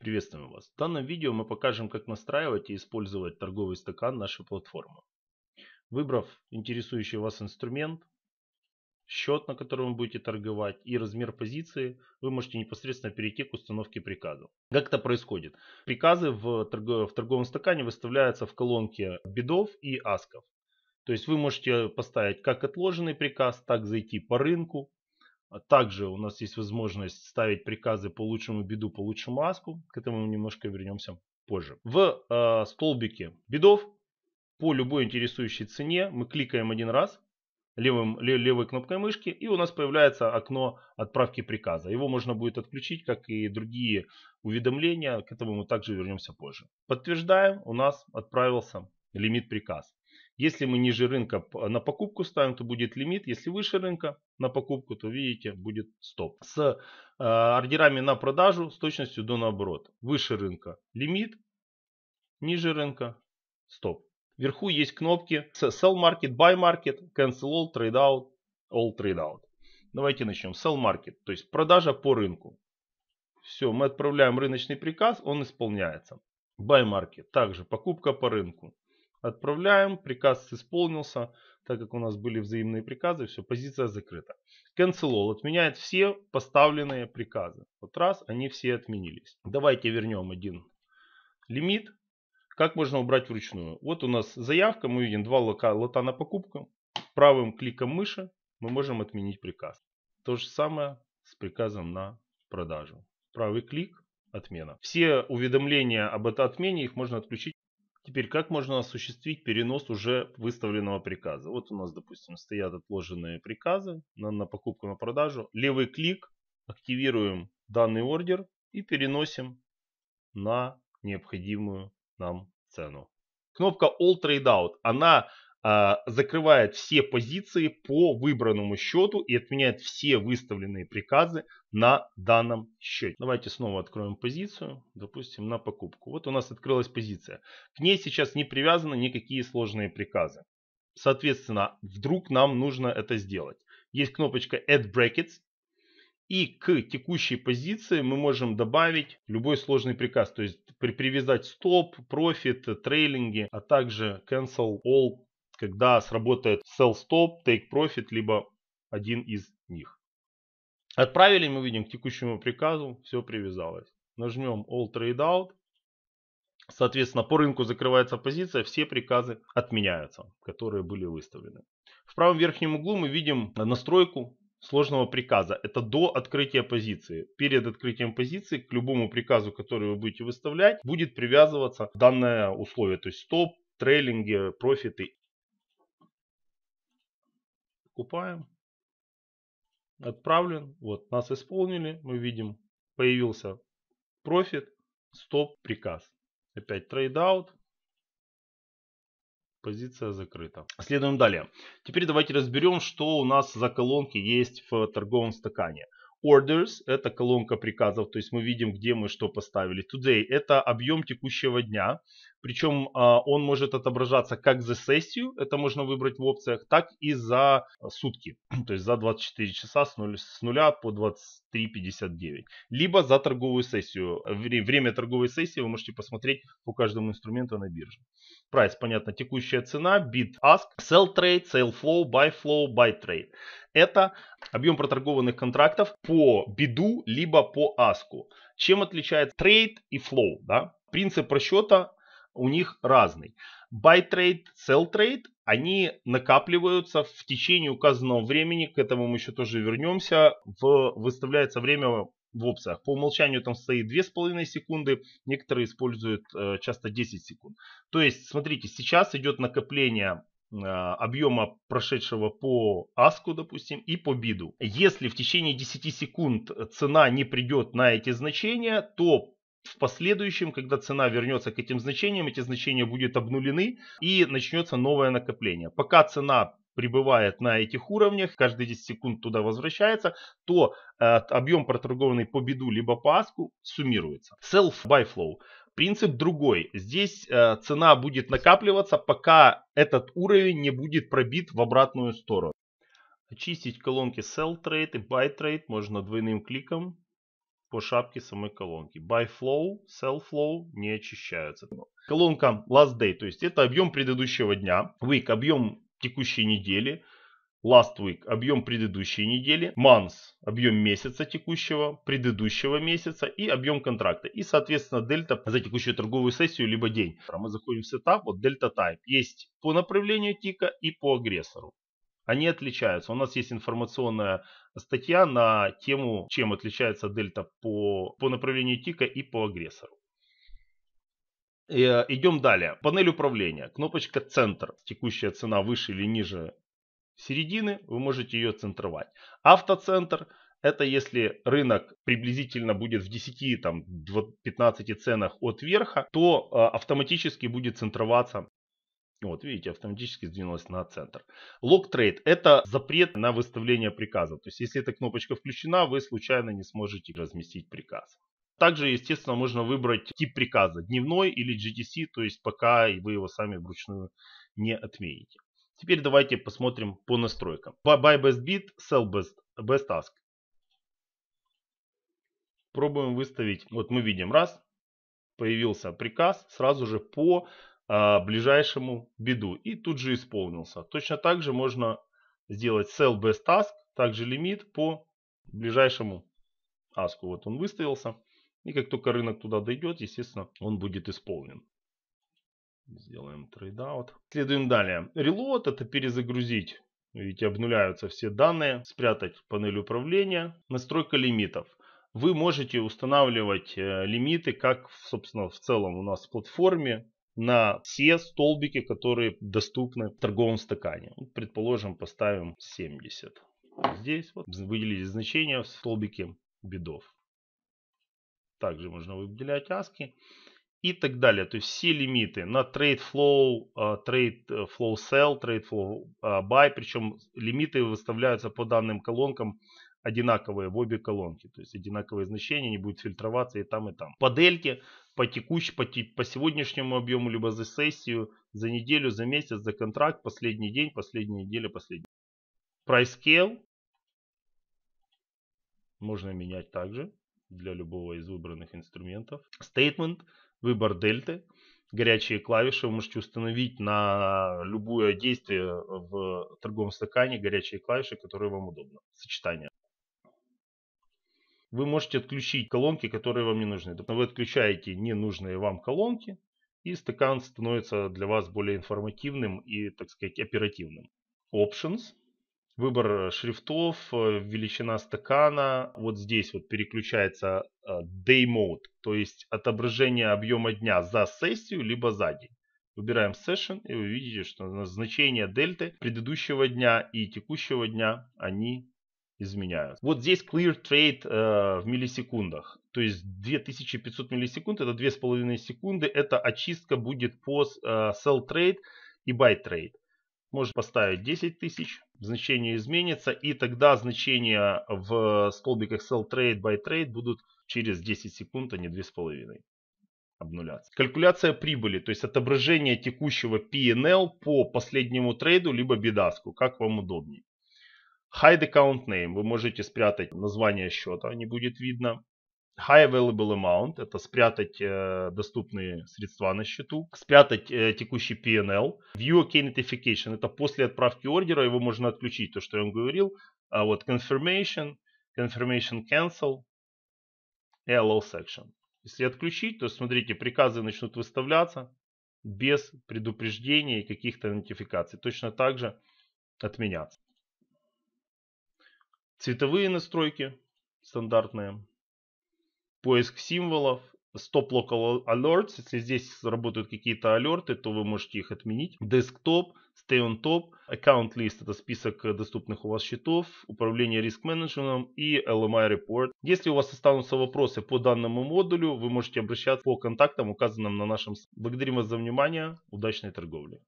Приветствуем вас! В данном видео мы покажем, как настраивать и использовать торговый стакан нашей платформы. Выбрав интересующий вас инструмент, счет, на котором вы будете торговать и размер позиции, вы можете непосредственно перейти к установке приказов. Как это происходит? Приказы в, торгов, в торговом стакане выставляются в колонке бидов и асков. То есть вы можете поставить как отложенный приказ, так зайти по рынку, а также у нас есть возможность ставить приказы по лучшему биду, по лучшему аску. К этому мы немножко вернемся позже. В э, столбике бидов по любой интересующей цене мы кликаем один раз левым, левой кнопкой мышки и у нас появляется окно отправки приказа. Его можно будет отключить, как и другие уведомления. К этому мы также вернемся позже. Подтверждаем, у нас отправился лимит приказ. Если мы ниже рынка э, на покупку ставим, то будет лимит. Если выше рынка на покупку, то видите, будет стоп. С э, ордерами на продажу с точностью до наоборот. Выше рынка лимит, ниже рынка стоп. Вверху есть кнопки Sell Market, Buy Market, Cancel All, Trade Out, All Trade Out. Давайте начнем. Sell Market, то есть продажа по рынку. Все, мы отправляем рыночный приказ, он исполняется. Buy Market, также покупка по рынку. Отправляем, приказ исполнился, так как у нас были взаимные приказы, все, позиция закрыта. Cancel all отменяет все поставленные приказы. Вот раз, они все отменились. Давайте вернем один лимит. Как можно убрать вручную? Вот у нас заявка, мы видим два лока, лота на покупку. Правым кликом мыши мы можем отменить приказ. То же самое с приказом на продажу. Правый клик, отмена. Все уведомления об этой отмене их можно отключить Теперь, как можно осуществить перенос уже выставленного приказа? Вот у нас, допустим, стоят отложенные приказы на, на покупку, на продажу. Левый клик, активируем данный ордер и переносим на необходимую нам цену. Кнопка All Trade Out, она а, закрывает все позиции по выбранному счету и отменяет все выставленные приказы на данном счете. Давайте снова откроем позицию, допустим, на покупку. Вот у нас открылась позиция. К ней сейчас не привязаны никакие сложные приказы. Соответственно, вдруг нам нужно это сделать. Есть кнопочка Add Brackets. И к текущей позиции мы можем добавить любой сложный приказ. То есть привязать стоп, профит, трейлинги, а также cancel all когда сработает sell stop, take profit, либо один из них. Отправили, мы видим, к текущему приказу все привязалось. Нажмем All Trade Out. Соответственно, по рынку закрывается позиция, все приказы отменяются, которые были выставлены. В правом верхнем углу мы видим настройку сложного приказа. Это до открытия позиции. Перед открытием позиции к любому приказу, который вы будете выставлять, будет привязываться данное условие. То есть стоп, трейлинги, профиты покупаем. Отправлен. Вот, нас исполнили. Мы видим, появился профит, стоп, приказ. Опять трейдаут. Позиция закрыта. Следуем далее. Теперь давайте разберем, что у нас за колонки есть в торговом стакане. Orders – это колонка приказов, то есть мы видим, где мы что поставили. Today – это объем текущего дня. Причем а, он может отображаться как за сессию, это можно выбрать в опциях, так и за а, сутки, то есть за 24 часа с 0, с 0 по 23.59. Либо за торговую сессию. Время торговой сессии вы можете посмотреть по каждому инструменту на бирже. Прайс, понятно, текущая цена, bid, ask, sell trade, sell flow, buy flow, buy trade. Это объем проторгованных контрактов по биду либо по аску. Чем отличается трейд и flow? Да? Принцип расчета у них разный. Buy trade, sell trade, они накапливаются в течение указанного времени, к этому мы еще тоже вернемся, в, выставляется время в опциях. По умолчанию там стоит 2,5 секунды, некоторые используют э, часто 10 секунд. То есть, смотрите, сейчас идет накопление а, объема прошедшего по аску, допустим, и по биду. Если в течение 10 секунд цена не придет на эти значения, то в последующем, когда цена вернется к этим значениям, эти значения будут обнулены и начнется новое накопление. Пока цена прибывает на этих уровнях, каждые 10 секунд туда возвращается, то э, объем проторгованный по биду либо по аску суммируется. Self-buy flow. Принцип другой. Здесь э, цена будет накапливаться, пока этот уровень не будет пробит в обратную сторону. Очистить колонки Sell Trade и Buy Trade можно двойным кликом по шапке самой колонки. By flow, sell flow не очищаются. Колонка last day, то есть это объем предыдущего дня. Week – объем текущей недели. Last week – объем предыдущей недели. Month – объем месяца текущего, предыдущего месяца и объем контракта. И, соответственно, дельта за текущую торговую сессию, либо день. А мы заходим в сетап, вот дельта тайп. Есть по направлению тика и по агрессору. Они отличаются. У нас есть информационная статья на тему, чем отличается дельта по, по направлению тика и по агрессору. И, э, идем далее. Панель управления. Кнопочка «Центр». Текущая цена выше или ниже середины. Вы можете ее центровать. Автоцентр – это если рынок приблизительно будет в 10-15 ценах от верха, то э, автоматически будет центроваться вот, видите, автоматически сдвинулась на центр. Lock Trade – это запрет на выставление приказа. То есть, если эта кнопочка включена, вы случайно не сможете разместить приказ. Также, естественно, можно выбрать тип приказа – дневной или GTC, то есть пока вы его сами вручную не отмените. Теперь давайте посмотрим по настройкам. Buy best bid, sell best, best ask. Пробуем выставить. Вот мы видим раз, появился приказ сразу же по а, ближайшему беду и тут же исполнился. Точно так же можно сделать sell best task, также лимит по ближайшему аску. Вот он выставился. И как только рынок туда дойдет, естественно, он будет исполнен. Сделаем трейдаут. Следуем далее. Reload это перезагрузить. Видите, обнуляются все данные. Спрятать панель управления. Настройка лимитов. Вы можете устанавливать э, лимиты, как, собственно, в целом у нас в платформе на все столбики, которые доступны в торговом стакане. Предположим, поставим 70. Здесь вот выделили значение в столбике бедов. Также можно выделять аски и так далее. То есть все лимиты на trade flow, э, trade э, flow sell, trade flow э, buy. Причем лимиты выставляются по данным колонкам одинаковые в обе колонки. То есть одинаковые значения не будет фильтроваться и там, и там. По дельте, по текущему, по, по сегодняшнему объему, либо за сессию, за неделю, за месяц, за контракт, последний день, последняя неделя, последний. Price scale можно менять также для любого из выбранных инструментов. Statement, выбор дельты, горячие клавиши вы можете установить на любое действие в торговом стакане горячие клавиши, которые вам удобно, сочетание вы можете отключить колонки, которые вам не нужны. Вы отключаете ненужные вам колонки, и стакан становится для вас более информативным и, так сказать, оперативным. Options. Выбор э, шрифтов, э, величина стакана. Вот здесь вот переключается э, Day Mode, то есть отображение объема дня за сессию, либо за день. Выбираем Session, и вы видите, что значения дельты предыдущего дня и текущего дня, они изменяют. Вот здесь clear trade э, в миллисекундах. То есть 2500 миллисекунд, это 2,5 секунды. Это очистка будет по э, sell trade и buy trade. Можно поставить 10 тысяч, значение изменится, и тогда значения в столбиках sell trade, buy trade будут через 10 секунд, а не 2,5 обнуляться. Калькуляция прибыли, то есть отображение текущего P&L по последнему трейду, либо бедаску, как вам удобнее. Hide account name. Вы можете спрятать название счета, не будет видно. High available amount – это спрятать э, доступные средства на счету, спрятать э, текущий PNL. View OK notification – это после отправки ордера, его можно отключить, то, что я вам говорил. А вот confirmation, confirmation cancel и allow section. Если отключить, то смотрите, приказы начнут выставляться без предупреждения и каких-то нотификаций. Точно так же отменяться. Цветовые настройки стандартные. Поиск символов. Stop Local Alerts. Если здесь работают какие-то алерты, то вы можете их отменить. Десктоп, Stay on Top, Account List – это список доступных у вас счетов, управление риск-менеджером и LMI Report. Если у вас останутся вопросы по данному модулю, вы можете обращаться по контактам, указанным на нашем сайте. Благодарим вас за внимание. Удачной торговли!